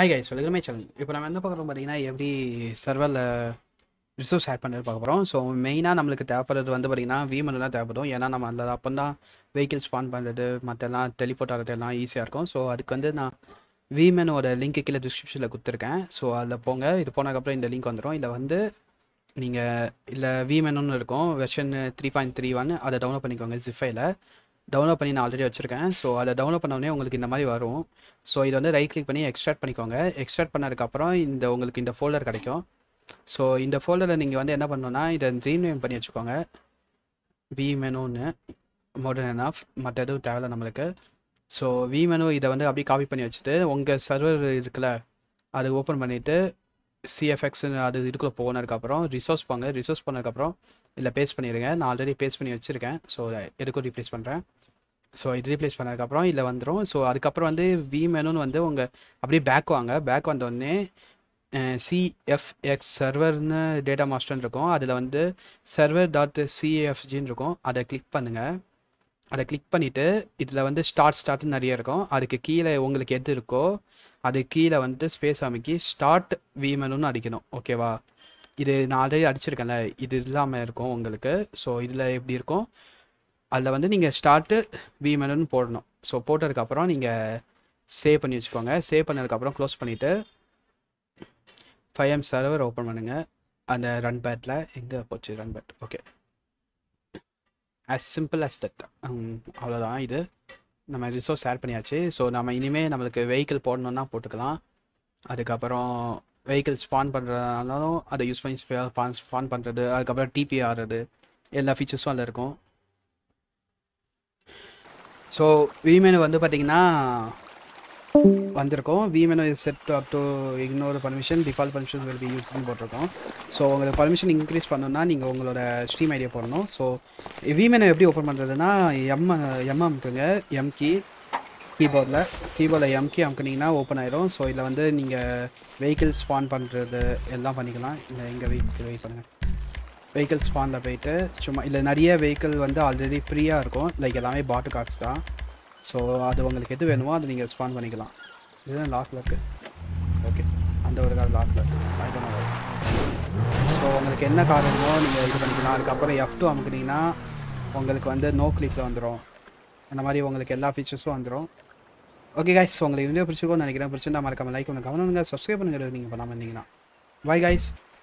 I guys welcome my இப்போ நம்ம என்ன பார்க்குறோம் பார்த்தீங்கன்னா எப்படி சர்வரில் ரிசோர்ஸ் ஆட் பண்ணுறது பார்க்க போகிறோம் ஸோ மெயினாக நம்மளுக்கு தேவைப்படுறது வந்து பார்த்திங்கன்னா வி தான் தேவைப்படும் ஏன்னா நம்ம அந்த அப்போ தான் வெஹிக்கிள்ஸ் ஸ்பான் பண்ணுறது மற்றெல்லாம் டெலிபோர்ட் ஆகிறது எல்லாம் ஈஸியாக இருக்கும் ஸோ அதுக்கு வந்து நான் விமெனோட லிங்க்கு கீழே டிஸ்கிரிப்ஷனில் கொடுத்துருக்கேன் ஸோ அதில் போங்க இது போனதுக்கப்புறம் இந்த லிங்க் வந்துடும் இதில் வந்து நீங்கள் இல்லை விமெனுன்னு இருக்கும் version three point three one அதை டவுன்லோட் பண்ணிக்கோங்க ஜிஃபைல டவுன்லோட் பண்ணி நான் ஆல்ரெடி வச்சுருக்கேன் ஸோ அதை டவுன்லோட் பண்ணோடனே உங்களுக்கு இந்த மாதிரி வரும் ஸோ இதை வந்து ரைட் கிளிக் பண்ணி எக்ஸ்ட்ராக்ட் பண்ணிக்கோங்க எக்ஸ்ட்ராக்ட் பண்ணதுக்கப்புறம் இந்த உங்களுக்கு இந்த ஃபோல்டர் கிடைக்கும் ஸோ இந்த ஃபோல்டரில் நீங்கள் வந்து என்ன பண்ணணும்னா இதை ரீநேம் பண்ணி வச்சுக்கோங்க வி மெனுன்னு மோடர்ன் அண்ட் ஆஃப் மற்ற எதுவும் தேவையில்லை நம்மளுக்கு ஸோ வி மெனு இதை வந்து அப்படியே காப்பி பண்ணி வச்சுட்டு உங்கள் சர்வர் இருக்குல்ல அது ஓப்பன் பண்ணிவிட்டு சிஎஃப்எக்ஸ்னு அது இதுக்குள்ளே போனதுக்கப்புறம் ரிசோர்ஸ் போங்க ரிசோர்ஸ் பண்ணதுக்கப்புறம் இதில் பேஸ்ட் பண்ணிடுங்க நான் ஆல்ரெடி பேஸ்ட் பண்ணி வச்சுருக்கேன் ஸோ எதுக்கும் ரீப்ளேஸ் பண்ணுறேன் ஸோ இது ரீப்ளேஸ் பண்ணதுக்கப்புறம் இதில் வந்துடும் ஸோ அதுக்கப்புறம் வந்து வி மெனுன்னு வந்து உங்கள் அப்படியே பேக் வாங்க பேக் வந்தோடனே சிஎஃப்எக்ஸ் சர்வர்னு டேட்டா மாஸ்டர்னு இருக்கும் அதில் வந்து சர்வர் டாட் சிஎஃப்ஜின்னு இருக்கும் அதை கிளிக் பண்ணுங்கள் அதை கிளிக் பண்ணிவிட்டு இதில் வந்து ஸ்டார்ட் ஸ்டார்ட்னு நிறைய இருக்கும் அதுக்கு கீழே உங்களுக்கு எது இருக்கோ அது கீழே வந்துட்டு ஸ்பேஸ் அமைக்கி ஸ்டார்ட் விமெனுன்னு அடிக்கணும் ஓகேவா இது நான் ஆல்ரெடி அடிச்சிருக்கேன்ல இது இல்லாமல் இருக்கும் உங்களுக்கு ஸோ இதில் எப்படி இருக்கும் அதில் வந்து நீங்கள் ஸ்டார்ட்டு விமெனுன்னு போடணும் ஸோ போட்டதுக்கப்புறம் நீங்கள் சேவ் பண்ணி வச்சுக்கோங்க சேவ் பண்ணதுக்கப்புறம் க்ளோஸ் பண்ணிவிட்டு ஃபைவ் எம் சர்வர் ஓப்பன் பண்ணுங்கள் அந்த ரன் பேட்டில் எங்கே போச்சு run bat okay as simple as that அவ்வளோதான் இது நம்ம ரிசோர்ஸ் ஆட் பண்ணியாச்சு ஸோ நம்ம இனிமேல் நம்மளுக்கு வெஹிக்கிள் போடணுன்னா போட்டுக்கலாம் அதுக்கப்புறம் வெஹிக்கிள் ஸ்பான் பண்ணுறதுனாலும் அதை யூஸ் பண்ணி ஸ்பான் ஸ்பான் பண்ணுறது அதுக்கப்புறம் டிபி ஆடுறது எல்லா ஃபீச்சர்ஸும் அதில் இருக்கும் ஸோ விமேனு வந்து பார்த்திங்கன்னா வந்திருக்கோம் V is set up to ignore permission default permission will be யூஸ்னு போட்டிருக்கோம் ஸோ உங்களுக்கு பர்மிஷன் இன்க்ரீஸ் பண்ணணும்னா நீங்கள் உங்களோட ஸ்ட்ரீம் ஐடியா போடணும் ஸோ வி எப்படி ஓப்பன் பண்ணுறதுன்னா எம் எம் அமுக்குங்க எம் கீ கீபோர்டில் கீபோர்டில் எம் கீ அமுக்குனிங்கன்னா ஓப்பன் ஆயிரும் ஸோ இதில் வந்து நீங்கள் வெஹிக்கிள் ஸ்பான் பண்ணுறது எல்லாம் பண்ணிக்கலாம் இல்லை எங்கள் வெஹிக்கிள் வெயிட் பண்ணுங்கள் வெஹிக்கிள் ஸ்பானில் போயிட்டு சும்மா இல்லை நிறைய வெஹிக்கிள் வந்து ஆல்ரெடி ஃப்ரீயாக இருக்கும் லைக் எல்லாமே பாட்டு கார்ட்ஸ் தான் ஸோ அது உங்களுக்கு எது வேணுமோ அதை நீங்கள் ஸ்பான் பண்ணிக்கலாம் இதுதான் லாக் லக்கு ஓகே அந்த ஒரு கார் லாக் லக் ஸோ உங்களுக்கு என்ன கார் வேணுமோ நீங்கள் இது பண்ணிக்கலாம் அதுக்கப்புறம் எஃப் டூ அமுக்குனீங்கன்னா உங்களுக்கு வந்து நோ கிளிக்கில் வந்துடும் அந்த மாதிரி உங்களுக்கு எல்லா ஃபீச்சர்ஸும் வந்துடும் ஓகே காய்ஸ் உங்களுக்கு வீடியோ பிடிச்சிருக்கோம் நினைக்கிறேன் பிடிச்சிருந்தா மறக்காமல் லைக் பண்ணுங்கள் கவனிங்க சப்ஸ்கிரைப் பண்ணுங்கள் நீங்கள் பண்ணாமல் இருந்தீங்கன்னா பாய் காய்ஸ்